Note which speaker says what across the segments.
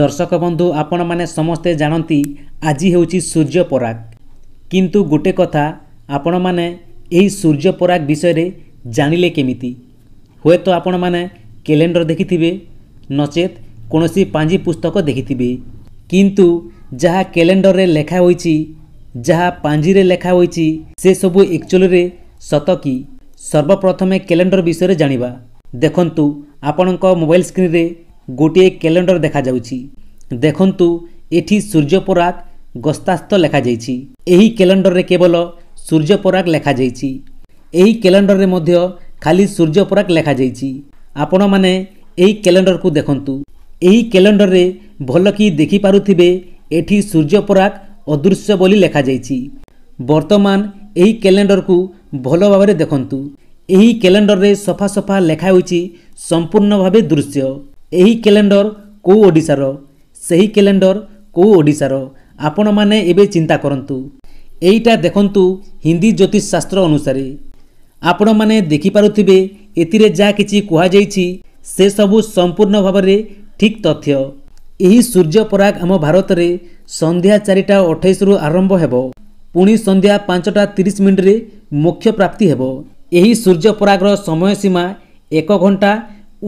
Speaker 1: দর্শক বন্ধু আপনার সমস্তে জাঁতি আজ হচ্ছে সূর্যপরাগ কিন্তু গোটে কথা আপন মানে এই সূর্যপরাগ বিষয়ে জাঁলে কেমিতি হুয়েত আপন মানে ক্যালেন্ডর দেখিবে নচেত কোণী পাঞ্জি পুস্তক দেখিবে কিন্তু যা ক্যালেন্ডরে লেখা হয়েছি যা পাঞ্জিরে লেখা হয়েছি সেসব একচুয়ালি সত কি সর্বপ্রথমে ক্যালেন্ডর বিষয়ে জাঁয়া দেখুন আপনার মোবাইল স্ক্রিনে ଗୋଟିଏ କ୍ୟାଲେଣ୍ଡର ଦେଖାଯାଉଛି ଦେଖନ୍ତୁ ଏଠି ସୂର୍ଯ୍ୟ ପରାଗ ଗସ୍ତାସ୍ତ ଲେଖାଯାଇଛି ଏହି କ୍ୟାଲେଣ୍ଡରରେ କେବଳ ସୂର୍ଯ୍ୟ ପରାଗ ଲେଖାଯାଇଛି ଏହି କ୍ୟାଲେଣ୍ଡରରେ ମଧ୍ୟ ଖାଲି ସୂର୍ଯ୍ୟ ପରାଗ ଲେଖାଯାଇଛି ଆପଣମାନେ ଏହି କ୍ୟାଲେଣ୍ଡରକୁ ଦେଖନ୍ତୁ ଏହି କ୍ୟାଲେଣ୍ଡରରେ ଭଲକି ଦେଖିପାରୁଥିବେ ଏଠି ସୂର୍ଯ୍ୟ ପରାଗ ଅଦୃଶ୍ୟ ବୋଲି ଲେଖାଯାଇଛି ବର୍ତ୍ତମାନ ଏହି କ୍ୟାଲେଣ୍ଡରକୁ ଭଲ ଭାବରେ ଦେଖନ୍ତୁ ଏହି କ୍ୟାଲେଣ୍ଡରରେ ସଫା ସଫା ଲେଖା ହୋଇଛି ସମ୍ପୂର୍ଣ୍ଣ ଭାବେ ଦୃଶ୍ୟ ଏହି କ୍ୟାଲେଣ୍ଡର କେଉଁ ଓଡ଼ିଶାର ସେହି କ୍ୟାଲେଣ୍ଡର କେଉଁ ଓଡ଼ିଶାର ଆପଣମାନେ ଏବେ ଚିନ୍ତା କରନ୍ତୁ ଏଇଟା ଦେଖନ୍ତୁ ହିନ୍ଦୀ ଜ୍ୟୋତିଷ ଶାସ୍ତ୍ର ଅନୁସାରେ ଆପଣମାନେ ଦେଖିପାରୁଥିବେ ଏଥିରେ ଯାହା କିଛି କୁହାଯାଇଛି ସେସବୁ ସମ୍ପୂର୍ଣ୍ଣ ଭାବରେ ଠିକ୍ ତଥ୍ୟ ଏହି ସୂର୍ଯ୍ୟପରାଗ ଆମ ଭାରତରେ ସନ୍ଧ୍ୟା ଚାରିଟା ଅଠେଇଶରୁ ଆରମ୍ଭ ହେବ ପୁଣି ସନ୍ଧ୍ୟା ପାଞ୍ଚଟା ତିରିଶ ମିନିଟ୍ରେ ମୁଖ୍ୟ ପ୍ରାପ୍ତି ହେବ ଏହି ସୂର୍ଯ୍ୟପରାଗର ସମୟ ସୀମା ଏକ ଘଣ୍ଟା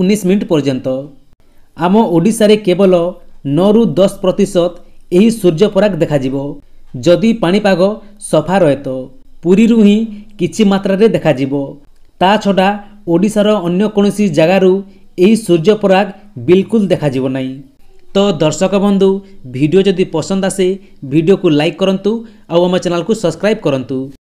Speaker 1: ଉଣେଇଶ ମିନିଟ୍ ପର୍ଯ୍ୟନ୍ତ ଆମ ଓଡ଼ିଶାରେ କେବଳ ନଅରୁ ଦଶ ପ୍ରତିଶତ ଏହି ସୂର୍ଯ୍ୟପରାଗ ଦେଖାଯିବ ଯଦି ପାଣିପାଗ ସଫା ରହେ ତ ପୁରୀରୁ ହିଁ କିଛି ମାତ୍ରାରେ ଦେଖାଯିବ ତା ଛଡ଼ା ଓଡ଼ିଶାର ଅନ୍ୟ କୌଣସି ଜାଗାରୁ ଏହି ସୂର୍ଯ୍ୟପରାଗ ବିଲକୁଲ ଦେଖାଯିବ ନାହିଁ ତ ଦର୍ଶକ ବନ୍ଧୁ ଭିଡ଼ିଓ ଯଦି ପସନ୍ଦ ଆସେ ଭିଡ଼ିଓକୁ ଲାଇକ୍ କରନ୍ତୁ ଆଉ ଆମ ଚ୍ୟାନେଲକୁ ସବସ୍କ୍ରାଇବ୍ କରନ୍ତୁ